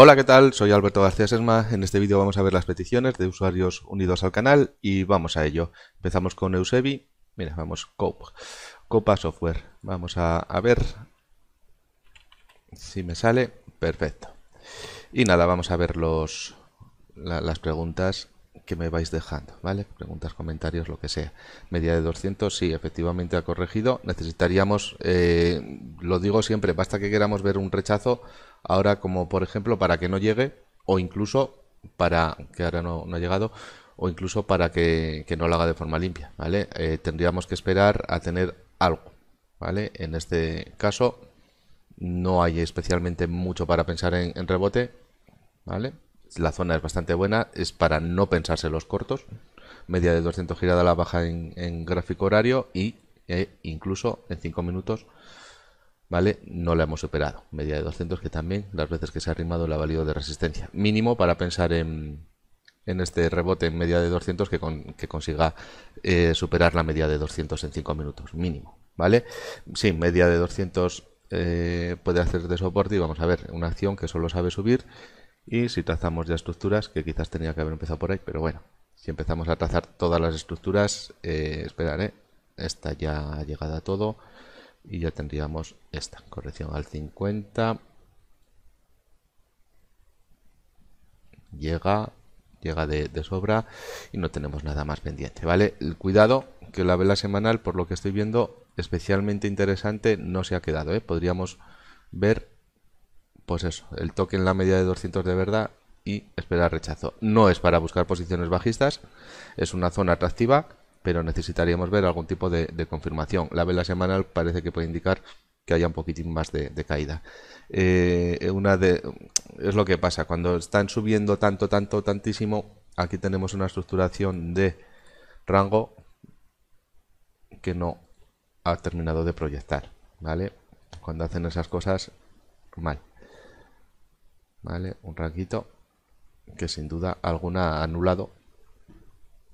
Hola, ¿qué tal? Soy Alberto García Sesma. En este vídeo vamos a ver las peticiones de usuarios unidos al canal y vamos a ello. Empezamos con Eusebi. Mira, vamos, Copa Software. Vamos a, ver si me sale. Perfecto. Y nada, vamos a ver los, las preguntas que me vais dejando, ¿vale? Preguntas, comentarios, lo que sea. Media de 200, sí, efectivamente ha corregido. Necesitaríamos, eh, lo digo siempre, basta que queramos ver un rechazo ahora como por ejemplo para que no llegue o incluso para que ahora no, ha llegado o incluso para que, no lo haga de forma limpia, ¿vale? Eh, tendríamos que esperar a tener algo, ¿vale? En este caso no hay especialmente mucho para pensar en, rebote, ¿vale? La zona es bastante buena, es para no pensarse los cortos, media de 200 girada a la baja en, gráfico horario y eh, incluso en 5 minutos ¿vale? No la hemos superado. Media de 200 que también las veces que se ha arrimado la ha de resistencia. Mínimo para pensar en, este rebote en media de 200 que, consiga eh, superar la media de 200 en 5 minutos, mínimo, ¿vale? Sí, media de 200 eh, puede hacer de soporte y vamos a ver, una acción que solo sabe subir y si trazamos ya estructuras, que quizás tenía que haber empezado por ahí, pero bueno, si empezamos a trazar todas las estructuras, eh, esperaré, está Esta ya llegada a todo y ya tendríamos esta corrección al 50 llega llega de, sobra y no tenemos nada más pendiente vale el cuidado que la vela semanal por lo que estoy viendo especialmente interesante no se ha quedado ¿eh? podríamos ver pues eso el toque en la media de 200 de verdad y esperar rechazo no es para buscar posiciones bajistas es una zona atractiva pero necesitaríamos ver algún tipo de, confirmación. La vela semanal parece que puede indicar que haya un poquitín más de, caída. Eh, es lo que pasa, cuando están subiendo tanto, tanto, tantísimo, aquí tenemos una estructuración de rango que no ha terminado de proyectar, ¿vale? Cuando hacen esas cosas, mal. ¿Vale? Un ranquito que sin duda alguna ha anulado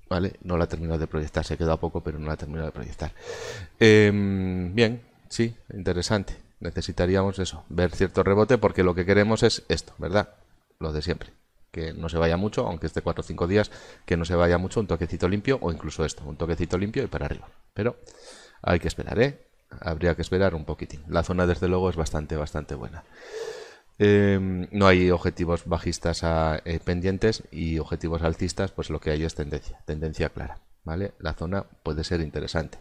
¿vale? No la ha terminado de proyectar, se ha quedado poco, pero no la ha terminado de proyectar. Em, bien, sí, interesante. Necesitaríamos eso, ver cierto rebote, porque lo que queremos es esto, ¿verdad? Lo de siempre. Que no se vaya mucho, aunque esté 4 o 5 días, que no se vaya mucho, un toquecito limpio o incluso esto, un toquecito limpio y para arriba. Pero hay que esperar, ¿eh? Habría que esperar un poquitín. La zona, desde luego, es bastante, bastante buena. Em, no hay objetivos bajistas eh, pendientes y objetivos alcistas, pues lo que hay es tendencia, tendencia clara. ¿vale? La zona puede ser interesante.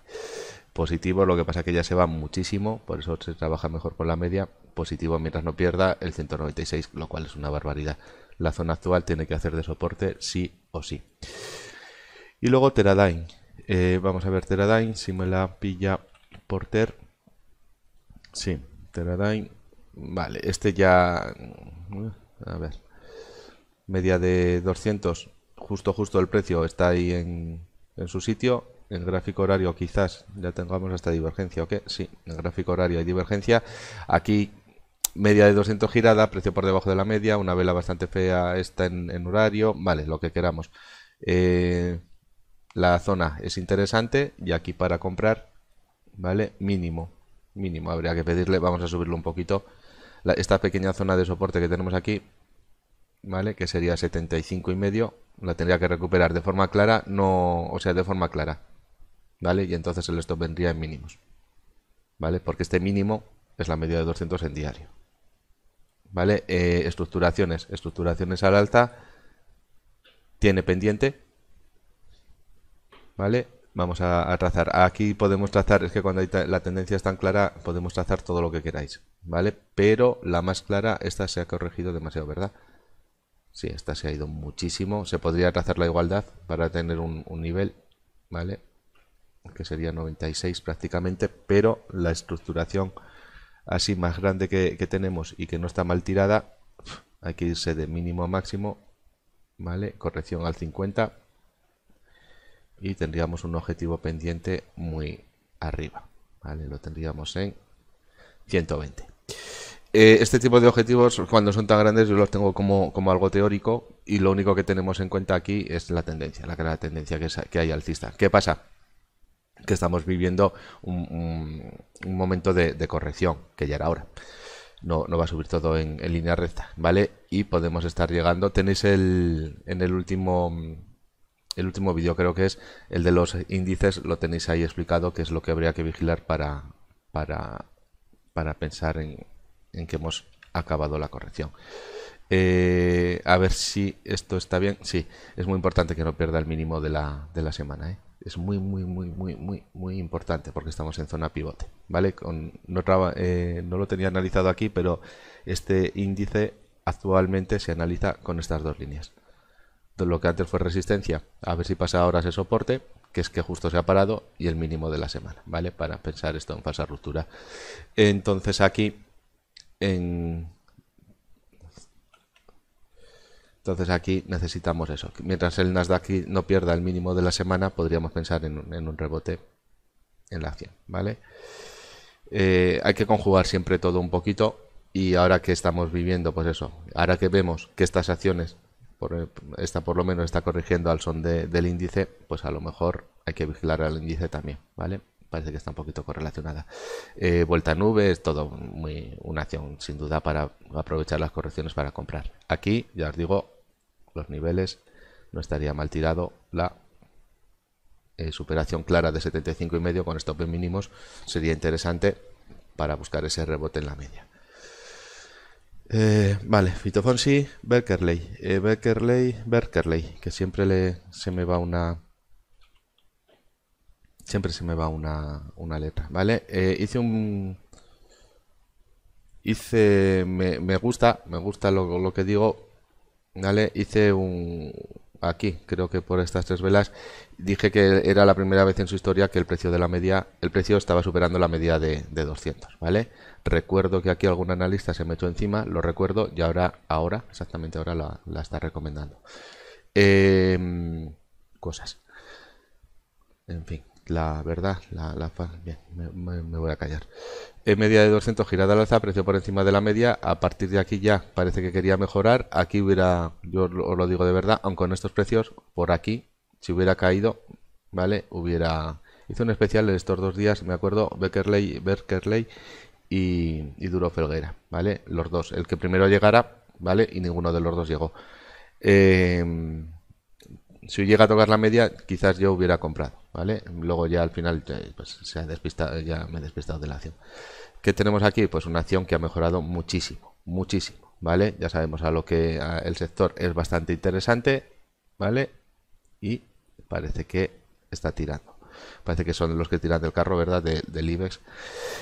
Positivo, lo que pasa que ya se va muchísimo, por eso se trabaja mejor con la media. Positivo mientras no pierda el 196, lo cual es una barbaridad. La zona actual tiene que hacer de soporte sí o sí. Y luego Teradine, eh, vamos a ver Teradine. si me la pilla Porter. Sí, Teradine. Vale, este ya... Mm, a ver. Media de 200. Justo, justo el precio está ahí en, en su sitio. El gráfico horario quizás ya tengamos esta divergencia, ¿o qué? Sí, el gráfico horario hay divergencia. Aquí media de 200 girada, precio por debajo de la media, una vela bastante fea está en, horario, vale, lo que queramos. Eh, la zona es interesante y aquí para comprar, ¿vale? Mínimo, mínimo, habría que pedirle, vamos a subirlo un poquito esta pequeña zona de soporte que tenemos aquí, ¿vale? Que sería 75 y medio, la tendría que recuperar de forma clara, no, o sea, de forma clara, ¿vale? Y entonces el stop vendría en mínimos, ¿vale? Porque este mínimo es la media de 200 en diario, ¿vale? Eh, estructuraciones, estructuraciones al alta, tiene pendiente, ¿vale? Vamos a, trazar. Aquí podemos trazar, es que cuando la tendencia es tan clara, podemos trazar todo lo que queráis, ¿vale? Pero la más clara, esta se ha corregido demasiado, ¿verdad? Sí, esta se ha ido muchísimo. Se podría trazar la igualdad para tener un, nivel, ¿vale? Que sería 96 prácticamente, pero la estructuración así más grande que tenemos y que no está mal tirada, hay que irse de mínimo a máximo, ¿vale? Corrección al 50 y tendríamos un objetivo pendiente muy arriba. Lo tendríamos en 120. Eh, este tipo de objetivos, cuando son tan grandes, yo los tengo como, algo teórico y lo único que tenemos en cuenta aquí es la tendencia, la, gran tendencia que, que hay alcista. ¿Qué pasa? que estamos viviendo un, momento de, corrección, que ya era hora. No, va a subir todo en, línea recta, ¿vale? Y podemos estar llegando. Tenéis el, en el último el último vídeo creo que es el de los índices, lo tenéis ahí explicado, que es lo que habría que vigilar para, para, para pensar en, en, que hemos acabado la corrección. Eh, a ver si esto está bien. Sí, es muy importante que no pierda el mínimo de la, semana. ¿eh? Es muy, muy, muy, muy, muy, muy importante porque estamos en zona pivote. ¿vale? Con, no, eh, no lo tenía analizado aquí, pero este índice actualmente se analiza con estas dos líneas lo que antes fue resistencia, a ver si pasa ahora ese soporte, que es que justo se ha parado, y el mínimo de la semana, ¿vale? Para pensar esto en falsa ruptura. Entonces aquí, Entonces aquí necesitamos eso. Mientras el Nasdaq no pierda el mínimo de la semana, podríamos pensar en, un rebote en la acción, ¿vale? Eh, hay que conjugar siempre todo un poquito y ahora que estamos viviendo, pues eso, ahora que vemos que estas acciones eh, esta por lo menos está corrigiendo al son de, del índice, pues a lo mejor hay que vigilar al índice también, ¿vale? Parece que está un poquito correlacionada. Eh, vuelta a nube es todo muy una acción sin duda para aprovechar las correcciones para comprar. Aquí, ya os digo, los niveles no estaría mal tirado la eh, superación clara de 75 y medio con stop mínimos sería interesante para buscar ese rebote en la media. Eh, vale, Fitofonsi, Fonsi, Berkerley, eh, que siempre le, se me va una... Siempre se me va una, una letra, ¿vale? Eh, hice un... Hice... Me, me, gusta, me gusta lo, lo que digo, ¿vale? Hice un, aquí, creo que por estas tres velas, dije que era la primera vez en su historia que el precio de la media, el precio estaba superando la media de, 200, ¿vale? Recuerdo que aquí algún analista se metió encima, lo recuerdo, y ahora, ahora, exactamente ahora la, la está recomendando. Em, cosas. En fin la verdad, la, me, voy a callar. En media de 200 girada al alza, precio por encima de la media. A partir de aquí ya parece que quería mejorar. Aquí hubiera, yo os lo digo de verdad, aunque con estos precios, por aquí, si hubiera caído, ¿vale? Hubiera. Hice un especial en estos dos días, me acuerdo, Beckerley, Berkerley y, y Duro Felguera, ¿vale? Los dos. El que primero llegara, ¿vale? Y ninguno de los dos llegó. Em, si llega a tocar la media, quizás yo hubiera comprado. ¿vale? Luego ya al final pues, se ha despistado, ya me he despistado de la acción. ¿Qué tenemos aquí? Pues una acción que ha mejorado muchísimo, muchísimo, ¿vale? Ya sabemos a lo que el sector es bastante interesante, ¿vale? Y parece que está tirando. Parece que son los que tiran del carro, ¿verdad? del IBEX.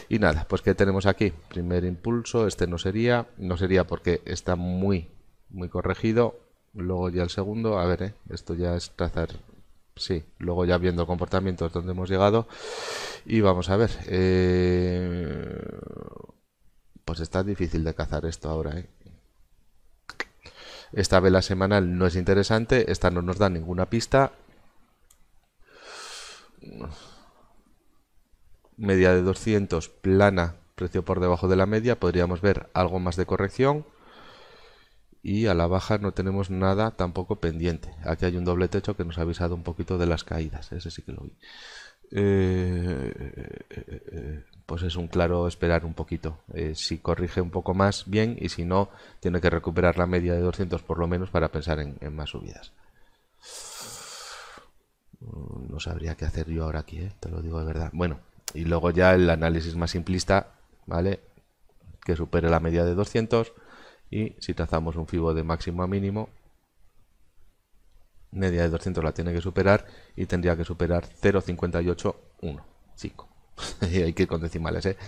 Y nada, pues ¿qué tenemos aquí? Primer impulso, este no sería, no sería porque está muy, muy corregido. Luego ya el segundo, a ver, ¿eh? esto ya es trazar sí, luego ya viendo comportamientos donde hemos llegado y vamos a ver. Eh, pues está difícil de cazar esto ahora. ¿eh? Esta vela semanal no es interesante, esta no nos da ninguna pista. Media de 200, plana, precio por debajo de la media, podríamos ver algo más de corrección y a la baja no tenemos nada tampoco pendiente. Aquí hay un doble techo que nos ha avisado un poquito de las caídas, ese sí que lo vi. Eh, pues es un claro esperar un poquito. Eh, si corrige un poco más, bien, y si no, tiene que recuperar la media de 200 por lo menos para pensar en, en más subidas. Mm, no sabría qué hacer yo ahora aquí, eh, te lo digo de verdad. Bueno, y luego ya el análisis más simplista, ¿vale? Que supere la media de 200 y si trazamos un fibo de máximo a mínimo, media de 200 la tiene que superar y tendría que superar 0.5815. y Hay que ir con decimales, ¿eh?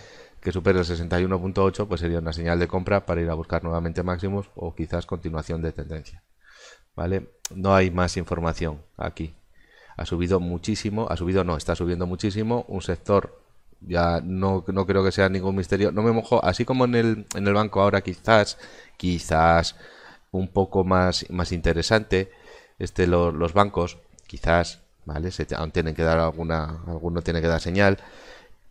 Que supere el 61.8, pues sería una señal de compra para ir a buscar nuevamente máximos o quizás continuación de tendencia. ¿Vale? No hay más información aquí. Ha subido muchísimo, ha subido no, está subiendo muchísimo un sector ya no, creo que sea ningún misterio. No me mojo, así como en el, en el banco ahora quizás, quizás un poco más, más interesante, este, los bancos, quizás, ¿vale? Se tienen que dar alguna, alguno tiene que dar señal.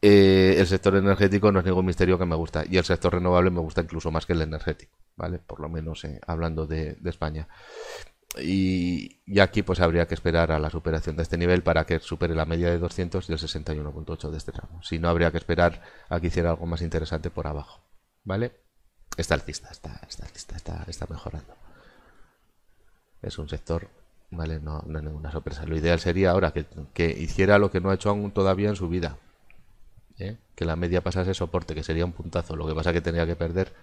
Eh, el sector energético no es ningún misterio que me gusta y el sector renovable me gusta incluso más que el energético, ¿vale? Por lo menos eh, hablando de, de España. Y, aquí pues habría que esperar a la superación de este nivel para que supere la media de 200 y el 61.8 de este tramo. Si no, habría que esperar a que hiciera algo más interesante por abajo. ¿Vale? Está alcista, está, está alcista, está, está mejorando. Es un sector, ¿vale? No, ninguna sorpresa. Lo ideal sería ahora que, hiciera lo que no ha hecho aún todavía en su vida. ¿eh? Que la media pasase soporte, que sería un puntazo. Lo que pasa que tenía que perder,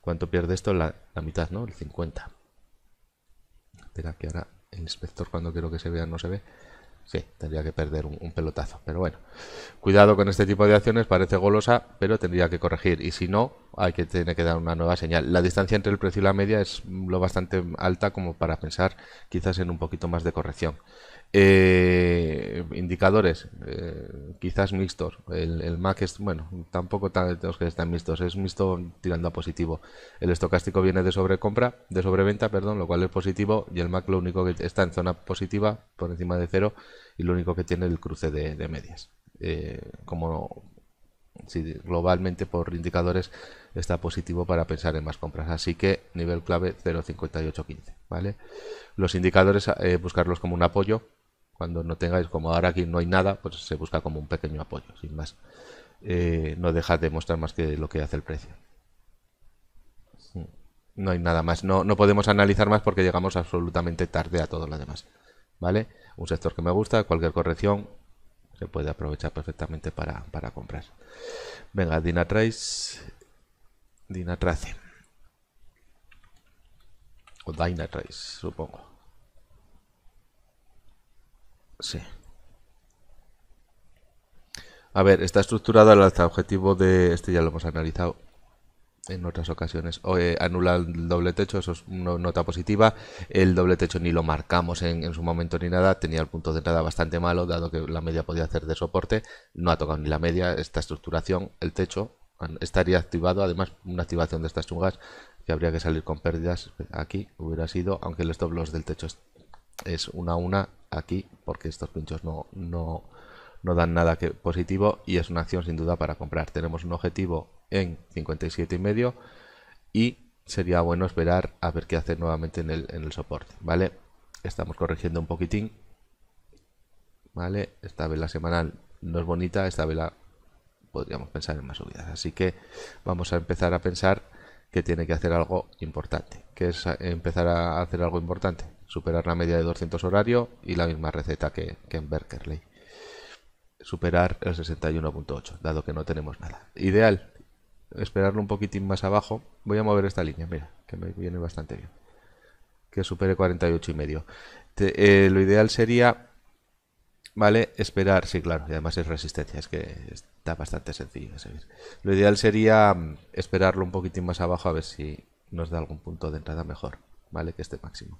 ¿cuánto pierde esto? La, la mitad, ¿no? El 50. Espera, que ahora el inspector cuando quiero que se vea no se ve. Sí, tendría que perder un, pelotazo. Pero bueno, cuidado con este tipo de acciones, parece golosa, pero tendría que corregir. Y si no, hay que tener que dar una nueva señal. La distancia entre el precio y la media es lo bastante alta como para pensar quizás en un poquito más de corrección. Eh, indicadores, eh, quizás mixtos. El, MAC es, bueno, tampoco tenemos que están mixtos, es mixto tirando a positivo. El estocástico viene de sobrecompra, de sobreventa, perdón, lo cual es positivo. Y el MAC lo único que está en zona positiva, por encima de cero, y lo único que tiene el cruce de, medias. Eh, como si globalmente por indicadores está positivo para pensar en más compras. Así que nivel clave 0.5815. ¿vale? Los indicadores, buscarlos como un apoyo cuando no tengáis, como ahora aquí no hay nada, pues se busca como un pequeño apoyo, sin más. Eh, no deja de mostrar más que lo que hace el precio. Mm, no hay nada más. No, no podemos analizar más porque llegamos absolutamente tarde a todo lo demás. ¿Vale? Un sector que me gusta, cualquier corrección se puede aprovechar perfectamente para, para comprar. Venga, dinatrace, dinatrace O Dynatrace, supongo. Sí. A ver, está estructurado el objetivo de. Este ya lo hemos analizado en otras ocasiones. Eh, anula el doble techo, eso es una nota positiva. El doble techo ni lo marcamos en, su momento ni nada. Tenía el punto de entrada bastante malo, dado que la media podía hacer de soporte. No ha tocado ni la media. Esta estructuración, el techo, estaría activado. Además, una activación de estas chungas que habría que salir con pérdidas aquí hubiera sido, aunque el stop del techo es, es una a una, aquí porque estos pinchos no, dan nada que positivo y es una acción sin duda para comprar. Tenemos un objetivo en 57,5 y sería bueno esperar a ver qué hace nuevamente en el, en el soporte, ¿vale? Estamos corrigiendo un poquitín, ¿vale? Esta vela semanal no es bonita, esta vela podríamos pensar en más subidas, así que vamos a empezar a pensar que tiene que hacer algo importante. que es empezar a hacer algo importante? superar la media de 200 horario y la misma receta que, en Berkeley. Superar el 61.8, dado que no tenemos nada. Ideal, esperarlo un poquitín más abajo. Voy a mover esta línea, mira, que me viene bastante bien. Que supere 48 y medio. Eh, lo ideal sería, vale, esperar, sí, claro, y además es resistencia, es que está bastante sencillo Lo ideal sería mm, esperarlo un poquitín más abajo a ver si nos da algún punto de entrada mejor, vale, que este máximo.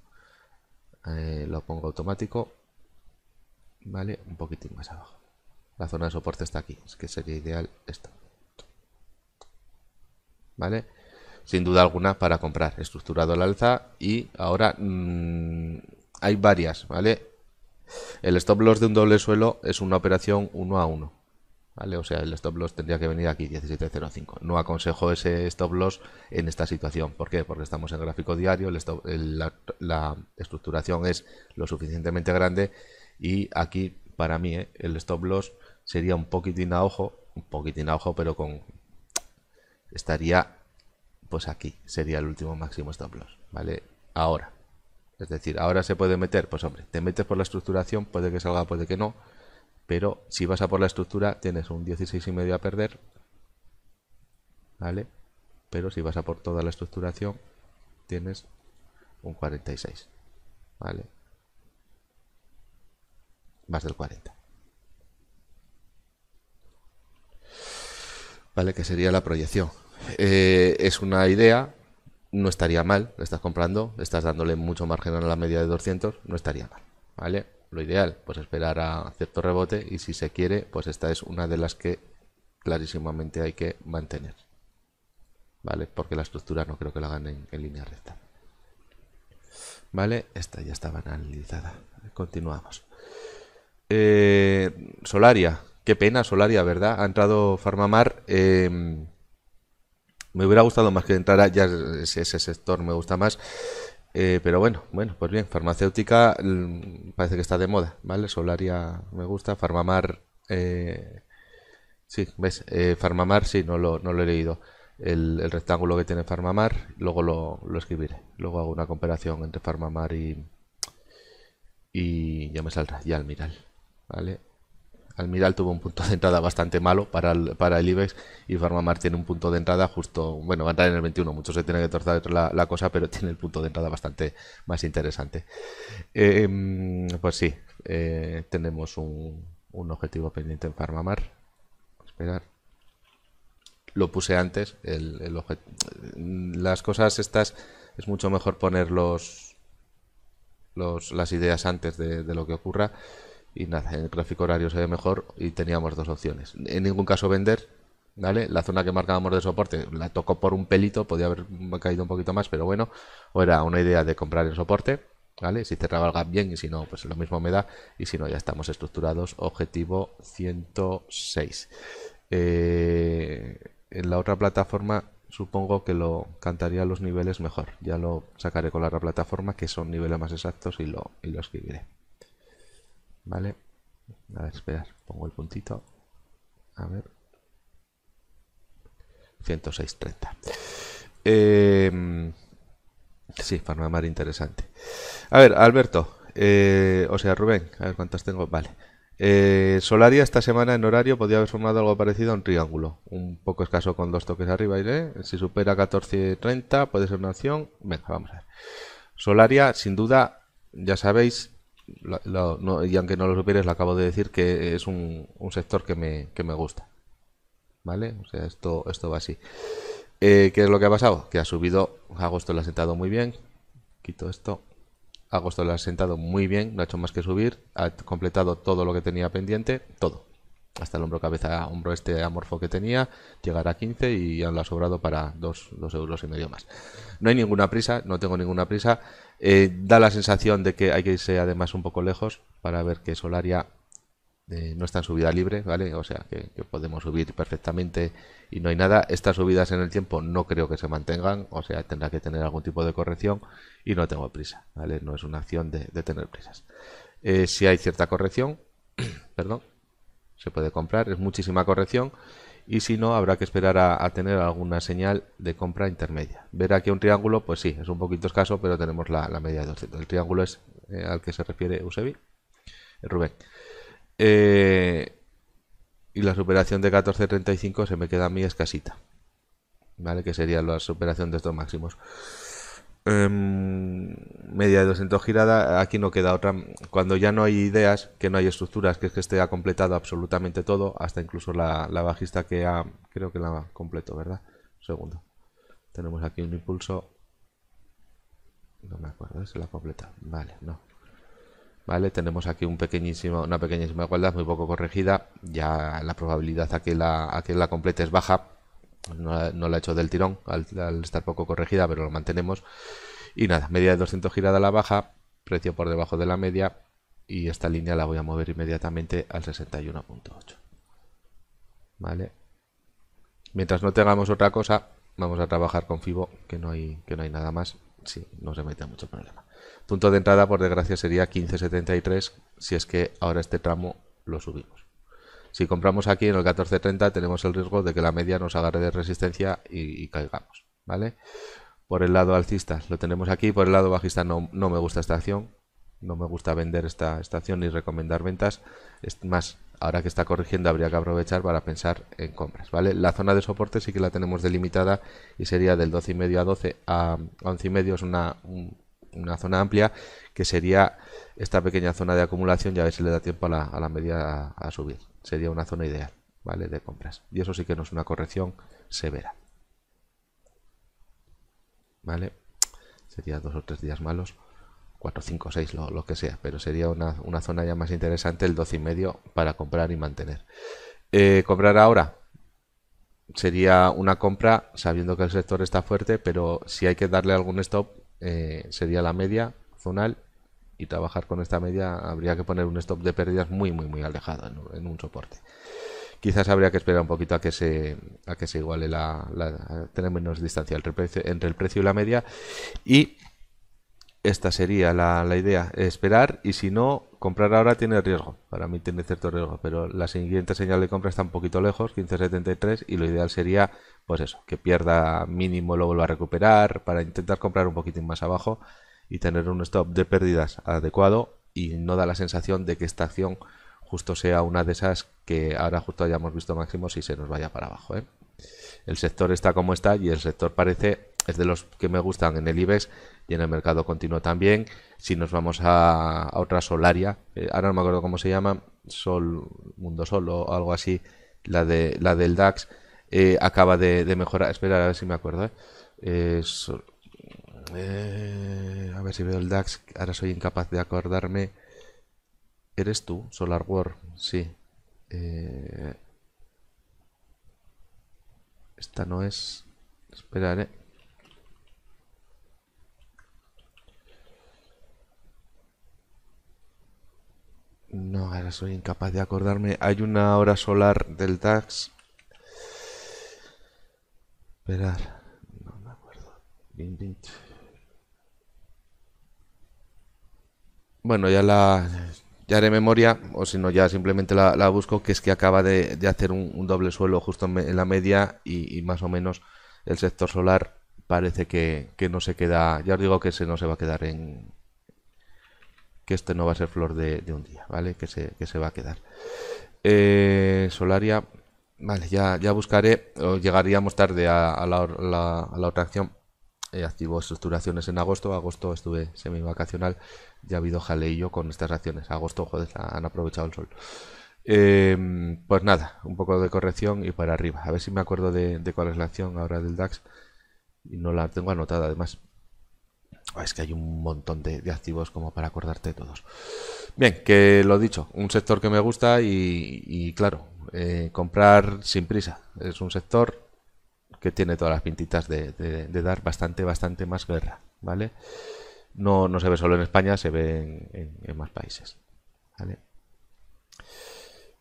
Eh, lo pongo automático, ¿vale? Un poquitín más abajo. La zona de soporte está aquí, es que sería ideal esto, ¿Vale? Sin duda alguna para comprar estructurado al alza y ahora mm, hay varias, ¿vale? El stop loss de un doble suelo es una operación uno a uno o sea, el stop loss tendría que venir aquí, 17.05. No aconsejo ese stop loss en esta situación. ¿Por qué? Porque estamos en gráfico diario, la, estructuración es lo suficientemente grande y aquí, para mí, ¿eh? el stop loss sería un poquitín a ojo, un poquitín a ojo, pero con estaría pues aquí sería el último máximo stop loss, ¿vale? Ahora. Es decir, ahora se puede meter, pues hombre, te metes por la estructuración, puede que salga, puede que no, pero si vas a por la estructura, tienes un 16,5 a perder. ¿Vale? Pero si vas a por toda la estructuración, tienes un 46. ¿Vale? Más del 40. ¿Vale? Que sería la proyección. Eh, es una idea, no estaría mal, estás comprando, estás dándole mucho margen a la media de 200, no estaría mal, ¿vale? lo ideal, pues esperar a cierto rebote y si se quiere, pues esta es una de las que clarísimamente hay que mantener. ¿Vale? Porque la estructura no creo que la hagan en, línea recta. ¿Vale? Esta ya estaba analizada. Continuamos. Eh, Solaria. Qué pena Solaria, ¿verdad? Ha entrado Farmamar. Em, me hubiera gustado más que entrara. Ya ese sector me gusta más. Eh, pero bueno, bueno, pues bien, farmacéutica mm, parece que está de moda, ¿vale? Solaria me gusta, Farmamar, eh, sí, ves, eh, Farmamar sí, no lo, no lo he leído. El, rectángulo que tiene Farmamar, luego lo, lo, escribiré. Luego hago una comparación entre Farmamar y, y ya me saldrá, al Almiral, ¿vale? Almiral tuvo un punto de entrada bastante malo para el, IBEX y Farmamar tiene un punto de entrada justo, bueno, va a entrar en el 21, mucho se tiene que torcer la, la cosa, pero tiene el punto de entrada bastante más interesante. Eh, em, pues sí, eh, tenemos un, un, objetivo pendiente en Farmamar. Esperar. Lo puse antes, el, las cosas estas es mucho mejor poner los, las ideas antes de, de lo que ocurra y nada, en el gráfico horario se ve mejor y teníamos dos opciones. En ningún caso vender, ¿vale? La zona que marcábamos de soporte la tocó por un pelito, podía haber caído un poquito más, pero bueno, o era una idea de comprar en soporte, ¿vale? Si cerraba el gap bien y si no, pues lo mismo me da y si no, ya estamos estructurados. Objetivo 106. Eh, en la otra plataforma supongo que lo cantaría los niveles mejor. Ya lo sacaré con la otra plataforma que son niveles más exactos y lo, y lo escribiré. Vale. A ver, esperar. Pongo el puntito. A ver. 106.30. Eh, em, sí, más interesante. A ver, Alberto. Eh, o sea, Rubén. A ver cuántas tengo. Vale. Eh, Solaria esta semana en horario podría haber formado algo parecido a un triángulo. Un poco escaso con dos toques arriba. Iré. Si supera 14.30 puede ser una opción, Venga, vamos a ver. Solaria, sin duda, ya sabéis, y aunque no lo supieras, lo acabo de decir que es un, sector que me, que me, gusta. ¿Vale? O sea, esto, esto va así. Eh, ¿Qué es lo que ha pasado? Que ha subido, agosto lo ha sentado muy bien. Quito esto. Agosto lo ha sentado muy bien, no ha hecho más que subir. Ha completado todo lo que tenía pendiente, todo. Hasta el hombro cabeza, hombro este amorfo que tenía, llegará a 15 y ya lo ha sobrado para 2, dos, euros y medio más. No hay ninguna prisa, no tengo ninguna prisa. Eh, da la sensación de que hay que irse además un poco lejos para ver que Solaria eh, no está en subida libre, ¿vale? O sea, que, podemos subir perfectamente y no hay nada. Estas subidas en el tiempo no creo que se mantengan, o sea, tendrá que tener algún tipo de corrección y no tengo prisa, ¿vale? No es una acción de, tener prisas. Eh, si hay cierta corrección, perdón, se puede comprar, es muchísima corrección y si no habrá que esperar a, tener alguna señal de compra intermedia. Ver aquí un triángulo, pues sí, es un poquito escaso, pero tenemos la, media de 200. El triángulo es eh, al que se refiere Eusebi, Rubén. Eh, y la superación de 14.35 se me queda a mí escasita, ¿vale? Que sería la superación de estos máximos. Em, media de 200 girada, aquí no queda otra. Cuando ya no hay ideas, que no hay estructuras, que es que esté ha completado absolutamente todo, hasta incluso la, bajista que ha, creo que la completo, ¿verdad? segundo. Tenemos aquí un impulso. No me acuerdo, es la completa. Vale, no. Vale, tenemos aquí un pequeñísimo, una pequeñísima igualdad muy poco corregida. Ya la probabilidad que la, a que la complete es baja, no, la he hecho del tirón al, estar poco corregida, pero lo mantenemos. Y nada, media de 200 girada a la baja, precio por debajo de la media y esta línea la voy a mover inmediatamente al 61.8. ¿Vale? Mientras no tengamos otra cosa, vamos a trabajar con FIBO, que no hay, que no hay nada más. Sí, no se mete mucho problema. Punto de entrada, por desgracia, sería 15.73 si es que ahora este tramo lo subimos. Si compramos aquí en el 14.30 tenemos el riesgo de que la media nos agarre de resistencia y, caigamos, ¿vale? Por el lado alcista lo tenemos aquí, por el lado bajista no, me gusta esta acción, no me gusta vender esta, estación acción ni recomendar ventas, es más, ahora que está corrigiendo habría que aprovechar para pensar en compras, ¿vale? La zona de soporte sí que la tenemos delimitada y sería del 12,5 a 12 a 11,5 es una una zona amplia que sería esta pequeña zona de acumulación ya a ver si le da tiempo a la, a media a, subir. Sería una zona ideal ¿vale? de compras. Y eso sí que no es una corrección severa. ¿Vale? Sería dos o tres días malos. Cuatro, cinco, seis, lo, que sea, pero sería una, zona ya más interesante el medio para comprar y mantener. Eh, comprar ahora sería una compra sabiendo que el sector está fuerte, pero si hay que darle algún stop, eh, sería la media zonal y trabajar con esta media habría que poner un stop de pérdidas muy muy muy alejado en, un, soporte quizás habría que esperar un poquito a que se a que se iguale la, tener menos distancia entre el precio, entre el precio y la media y esta sería la, la, idea esperar y si no comprar ahora tiene riesgo para mí tiene cierto riesgo pero la siguiente señal de compra está un poquito lejos 1573 y lo ideal sería pues eso, que pierda mínimo, lo vuelva a recuperar para intentar comprar un poquitín más abajo y tener un stop de pérdidas adecuado y no da la sensación de que esta acción justo sea una de esas que ahora justo hayamos visto máximos y se nos vaya para abajo. ¿eh? El sector está como está y el sector parece es de los que me gustan en el IBEX y en el mercado continuo también. Si nos vamos a, otra solaria, eh, ahora no me acuerdo cómo se llama, Sol, Mundo Sol o algo así, la, de, la del DAX eh, acaba de, mejorar. Espera, a ver si me acuerdo. Eh. Eh, a ver si veo el DAX. Ahora soy incapaz de acordarme. ¿Eres tú? Solar War. Sí. esta no es. Esperaré. No, ahora soy incapaz de acordarme. Hay una hora solar del DAX no me acuerdo. Bueno, ya la ya haré memoria, o si no, ya simplemente la, busco, que es que acaba de, hacer un, doble suelo justo en, la media y, más o menos el sector solar parece que, no se queda, ya os digo que se no se va a quedar en... que este no va a ser flor de, un día, ¿vale? Que se, va a quedar. Eh, Solaria, Vale, ya, buscaré, o llegaríamos tarde a, la, otra acción. Activos, eh, activo estructuraciones en agosto, agosto estuve semivacacional, ya ha habido jaleillo con estas acciones. Agosto, joder, han aprovechado el sol. Em, pues nada, un poco de corrección y para arriba. A ver si me acuerdo de, cuál es la acción ahora del DAX. Y no la tengo anotada además. Ah, es que hay un montón de, activos como para acordarte de todos. Bien, que lo dicho, un sector que me gusta y claro, eh, comprar sin prisa. Es un sector que tiene todas las pintitas de, dar bastante, bastante más guerra, ¿vale? No, no, se ve solo en España, se ve en, más países, ¿vale?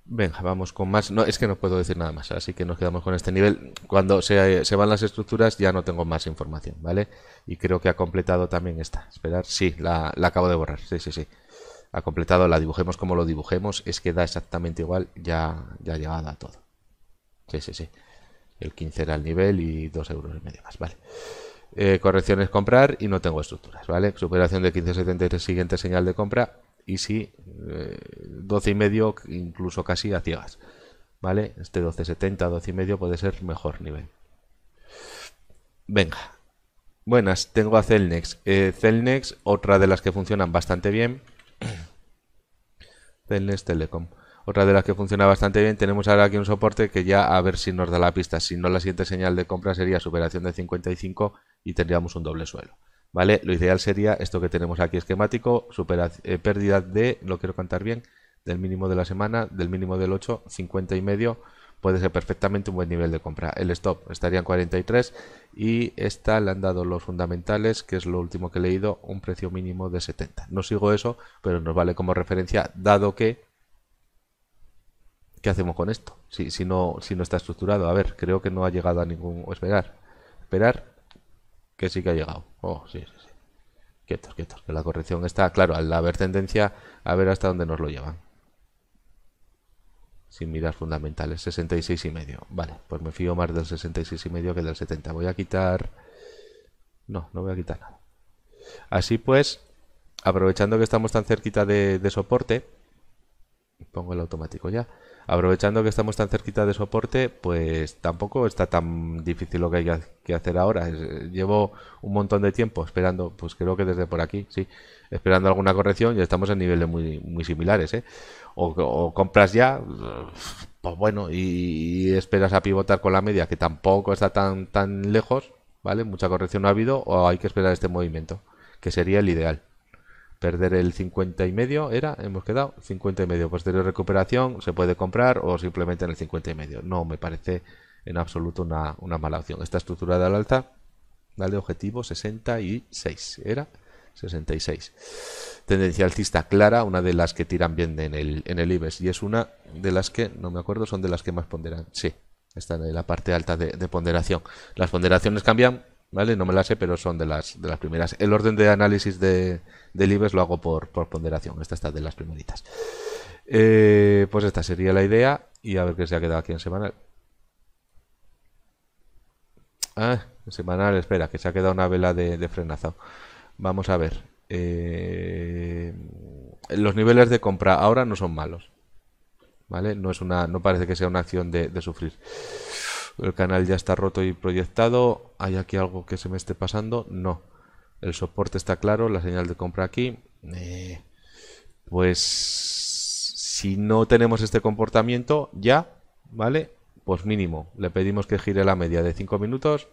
Venga, vamos con más. No, es que no puedo decir nada más, así que nos quedamos con este nivel. Cuando se, se van las estructuras ya no tengo más información, ¿vale? Y creo que ha completado también esta. Esperar, sí, la, la acabo de borrar, sí, sí, sí ha completado, la dibujemos como lo dibujemos, es que da exactamente igual ya, ya llegada a todo. Sí, sí, sí. El 15 era el nivel y 2 euros y medio más, vale. Eh, correcciones comprar y no tengo estructuras, ¿vale? Superación de el siguiente señal de compra y sí, eh, doce y medio, incluso casi a ciegas, ¿vale? Este 12.70, 12 y medio puede ser mejor nivel. Venga. Buenas, tengo a Celnex. Eh, Celnex, otra de las que funcionan bastante bien, Telnes Telecom. Otra de las que funciona bastante bien, tenemos ahora aquí un soporte que ya a ver si nos da la pista. Si no, la siguiente señal de compra sería superación de 55 y tendríamos un doble suelo. ¿Vale? Lo ideal sería esto que tenemos aquí esquemático, eh, pérdida de, lo quiero contar bien, del mínimo de la semana, del mínimo del 8, 50 y medio puede ser perfectamente un buen nivel de compra. El stop estaría en 43 y esta le han dado los fundamentales, que es lo último que he leído, un precio mínimo de 70. No sigo eso, pero nos vale como referencia, dado que... ¿Qué hacemos con esto? Si, si, no, si no está estructurado. A ver, creo que no ha llegado a ningún... esperar. Esperar que sí que ha llegado. Oh, sí, sí, sí. Quietos, quietos. Que la corrección está, claro, al haber tendencia, a ver hasta dónde nos lo llevan sin mirar fundamentales, 66 y medio. Vale, pues me fío más del 66 y medio que del 70. Voy a quitar no, no voy a quitar nada. Así pues, aprovechando que estamos tan cerquita de soporte, Pongo el automático ya. Aprovechando que estamos tan cerquita de soporte, pues tampoco está tan difícil lo que hay que hacer ahora. Eh, llevo un montón de tiempo esperando, pues creo que desde por aquí, sí, esperando alguna corrección y estamos en niveles muy, muy similares. ¿eh? O, compras ya, pues bueno, y, y, esperas a pivotar con la media, que tampoco está tan, tan lejos, ¿vale? Mucha corrección no ha habido, o hay que esperar este movimiento, que sería el ideal. Perder el 50 y medio era, hemos quedado 50 y medio. Posterior recuperación se puede comprar o simplemente en el 50 y medio. No me parece en absoluto una, mala opción. Está estructurada al alza, dale objetivo 66. Era 66. Tendencia alcista clara, una de las que tiran bien en el, en IBEX. Y es una de las que, no me acuerdo, son de las que más ponderan. Sí, está en la parte alta de, de ponderación. Las ponderaciones cambian ¿vale? No me las sé, pero son de las, de las primeras. El orden de análisis de, del lo hago por, ponderación. Esta está de las primeritas. Eh, pues esta sería la idea y a ver qué se ha quedado aquí en semanal. Ah, en semanal, espera, que se ha quedado una vela de, frenazo. Vamos a ver. Eh, los niveles de compra ahora no son malos. ¿Vale? No, es una, no parece que sea una acción de sufrir el canal ya está roto y proyectado, hay aquí algo que se me esté pasando, no. El soporte está claro, la señal de compra aquí. Eh, pues si no tenemos este comportamiento ya, ¿vale? Pues mínimo, le pedimos que gire la media de 5 minutos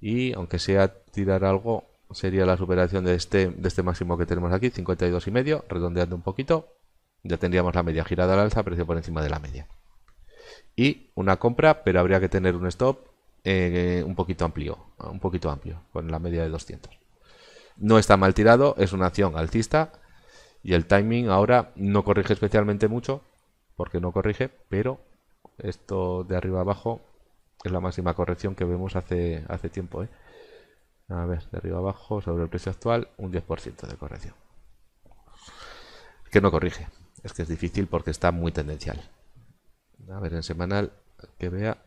y aunque sea tirar algo, sería la superación de este, de este máximo que tenemos aquí, 52 y medio, redondeando un poquito, ya tendríamos la media girada al alza, precio por encima de la media y una compra, pero habría que tener un stop eh, un poquito amplio, un poquito amplio, con la media de 200. No está mal tirado, es una acción alcista y el timing ahora no corrige especialmente mucho, porque no corrige, pero esto de arriba abajo es la máxima corrección que vemos hace, hace tiempo. ¿eh? A ver, de arriba abajo, sobre el precio actual, un 10% de corrección. Que no corrige, es que es difícil porque está muy tendencial. A ver, en semanal, que vea.